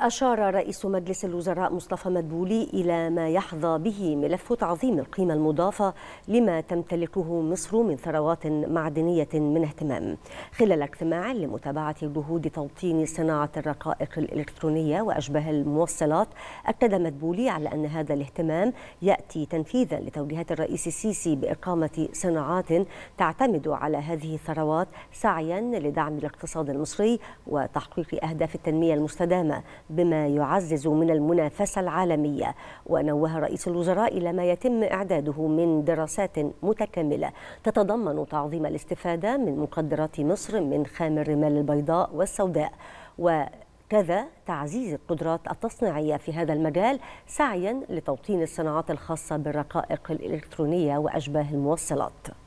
أشار رئيس مجلس الوزراء مصطفى مدبولي إلى ما يحظى به ملف تعظيم القيمة المضافة لما تمتلكه مصر من ثروات معدنية من اهتمام خلال اجتماع لمتابعة جهود توطين صناعة الرقائق الإلكترونية وأشباه الموصلات أكد مدبولي على أن هذا الاهتمام يأتي تنفيذا لتوجيهات الرئيس السيسي بإقامة صناعات تعتمد على هذه الثروات سعيا لدعم الاقتصاد المصري وتحقيق أهداف التنمية المستدامة بما يعزز من المنافسة العالمية ونوه رئيس الوزراء إلى ما يتم إعداده من دراسات متكاملة تتضمن تعظيم الاستفادة من مقدرات مصر من خام الرمال البيضاء والسوداء و كذا تعزيز القدرات التصنيعية في هذا المجال سعيا لتوطين الصناعات الخاصة بالرقائق الإلكترونية وأشباه الموصلات